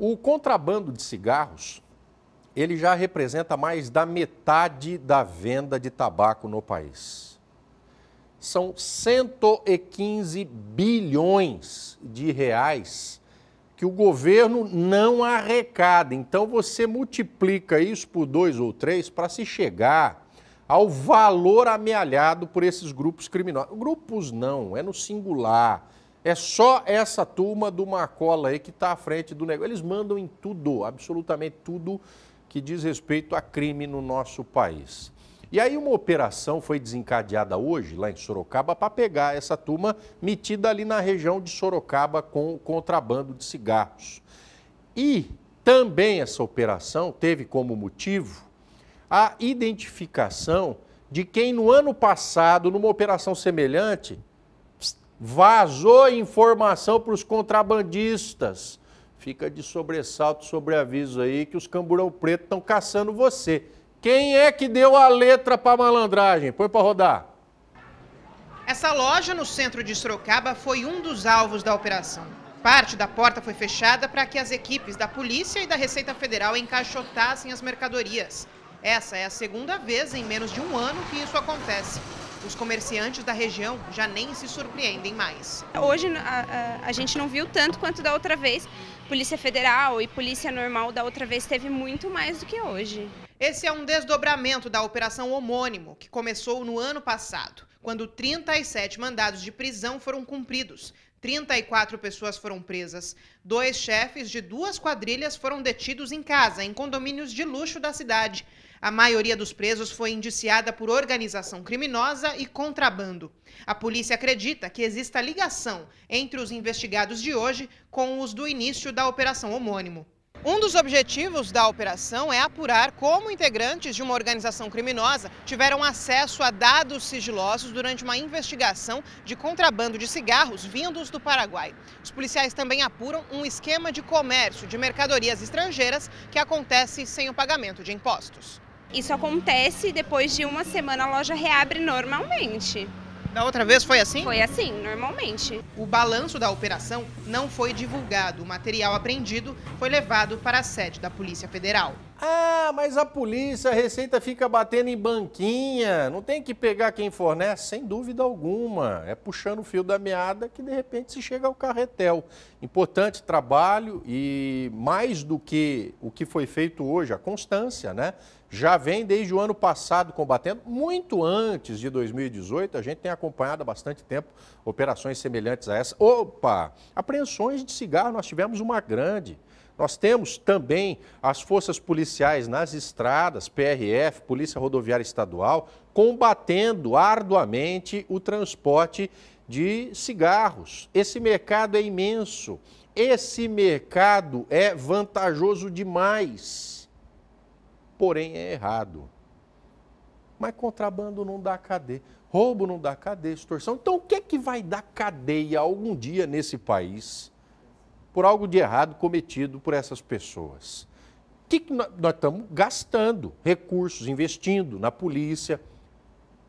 O contrabando de cigarros, ele já representa mais da metade da venda de tabaco no país. São 115 bilhões de reais que o governo não arrecada. Então você multiplica isso por dois ou três para se chegar ao valor amealhado por esses grupos criminosos. Grupos não, é no singular é só essa turma do Marcola aí que está à frente do negócio. Eles mandam em tudo, absolutamente tudo que diz respeito a crime no nosso país. E aí uma operação foi desencadeada hoje, lá em Sorocaba, para pegar essa turma metida ali na região de Sorocaba com o contrabando de cigarros. E também essa operação teve como motivo a identificação de quem no ano passado, numa operação semelhante, vazou informação para os contrabandistas. Fica de sobressalto, sobre aviso aí que os camburão preto estão caçando você. Quem é que deu a letra para malandragem? Põe para rodar. Essa loja no centro de Sorocaba foi um dos alvos da operação. Parte da porta foi fechada para que as equipes da polícia e da Receita Federal encaixotassem as mercadorias. Essa é a segunda vez em menos de um ano que isso acontece. Os comerciantes da região já nem se surpreendem mais. Hoje a, a, a gente não viu tanto quanto da outra vez. Polícia Federal e Polícia Normal da outra vez teve muito mais do que hoje. Esse é um desdobramento da operação homônimo, que começou no ano passado, quando 37 mandados de prisão foram cumpridos. 34 pessoas foram presas. Dois chefes de duas quadrilhas foram detidos em casa, em condomínios de luxo da cidade. A maioria dos presos foi indiciada por organização criminosa e contrabando. A polícia acredita que exista ligação entre os investigados de hoje com os do início da operação homônimo. Um dos objetivos da operação é apurar como integrantes de uma organização criminosa tiveram acesso a dados sigilosos durante uma investigação de contrabando de cigarros vindos do Paraguai. Os policiais também apuram um esquema de comércio de mercadorias estrangeiras que acontece sem o pagamento de impostos. Isso acontece depois de uma semana a loja reabre normalmente. Da outra vez foi assim? Foi assim, normalmente. O balanço da operação não foi divulgado. O material apreendido foi levado para a sede da Polícia Federal. Ah, mas a polícia, a Receita fica batendo em banquinha, não tem que pegar quem fornece? Sem dúvida alguma. É puxando o fio da meada que de repente se chega ao carretel. Importante trabalho e mais do que o que foi feito hoje, a constância, né? Já vem desde o ano passado combatendo, muito antes de 2018, a gente tem acompanhado há bastante tempo operações semelhantes a essa. Opa! Apreensões de cigarro, nós tivemos uma grande. Nós temos também as forças policiais nas estradas, PRF, Polícia Rodoviária Estadual, combatendo arduamente o transporte de cigarros. Esse mercado é imenso. Esse mercado é vantajoso demais. Porém, é errado. Mas contrabando não dá cadeia, roubo não dá cadeia, extorsão. Então, o que é que vai dar cadeia algum dia nesse país? por algo de errado cometido por essas pessoas. O que, que nós, nós estamos gastando recursos, investindo na polícia?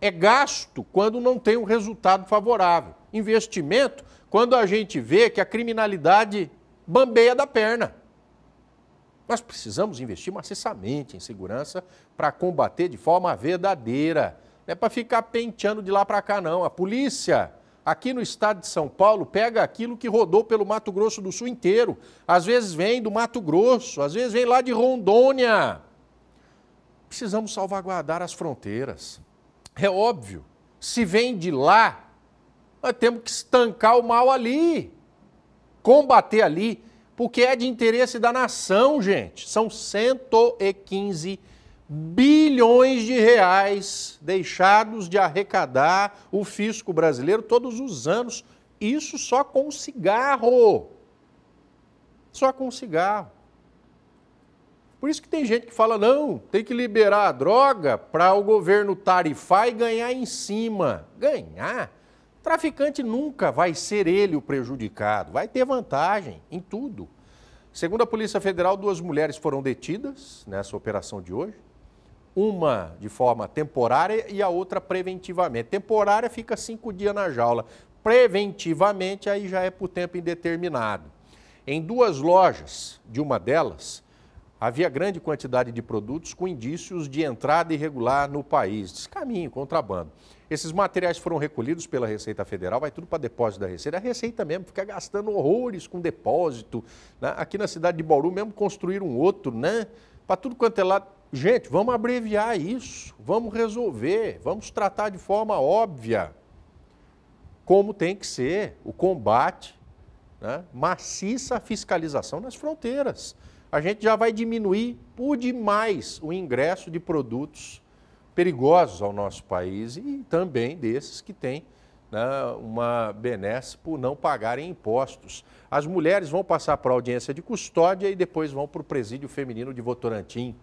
É gasto quando não tem um resultado favorável. Investimento quando a gente vê que a criminalidade bambeia da perna. Nós precisamos investir maciçamente em segurança para combater de forma verdadeira. Não é para ficar penteando de lá para cá, não. A polícia aqui no estado de São Paulo pega aquilo que rodou pelo Mato Grosso do Sul inteiro. Às vezes vem do Mato Grosso, às vezes vem lá de Rondônia. Precisamos salvaguardar as fronteiras. É óbvio. Se vem de lá, nós temos que estancar o mal ali, combater ali, porque é de interesse da nação, gente. São 115 mil bilhões de reais deixados de arrecadar o fisco brasileiro todos os anos. Isso só com cigarro. Só com cigarro. Por isso que tem gente que fala: não, tem que liberar a droga para o governo tarifar e ganhar em cima. Ganhar? traficante nunca vai ser ele o prejudicado, vai ter vantagem em tudo. Segundo a Polícia Federal, duas mulheres foram detidas nessa operação de hoje uma de forma temporária e a outra preventivamente. Temporária fica cinco dias na jaula, preventivamente aí já é por tempo indeterminado. Em duas lojas de uma delas, havia grande quantidade de produtos com indícios de entrada irregular no país, descaminho, contrabando. Esses materiais foram recolhidos pela Receita Federal, vai tudo para depósito da Receita. A é Receita mesmo fica gastando horrores com depósito. Né? Aqui na cidade de Bauru mesmo construíram um outro, né? Para tudo quanto é lado Gente, vamos abreviar isso, vamos resolver, vamos tratar de forma óbvia como tem que ser o combate, né? maciça fiscalização nas fronteiras. A gente já vai diminuir por demais o ingresso de produtos perigosos ao nosso país e também desses que têm né, uma benesse por não pagarem impostos. As mulheres vão passar para a audiência de custódia e depois vão para o presídio feminino de Votorantim.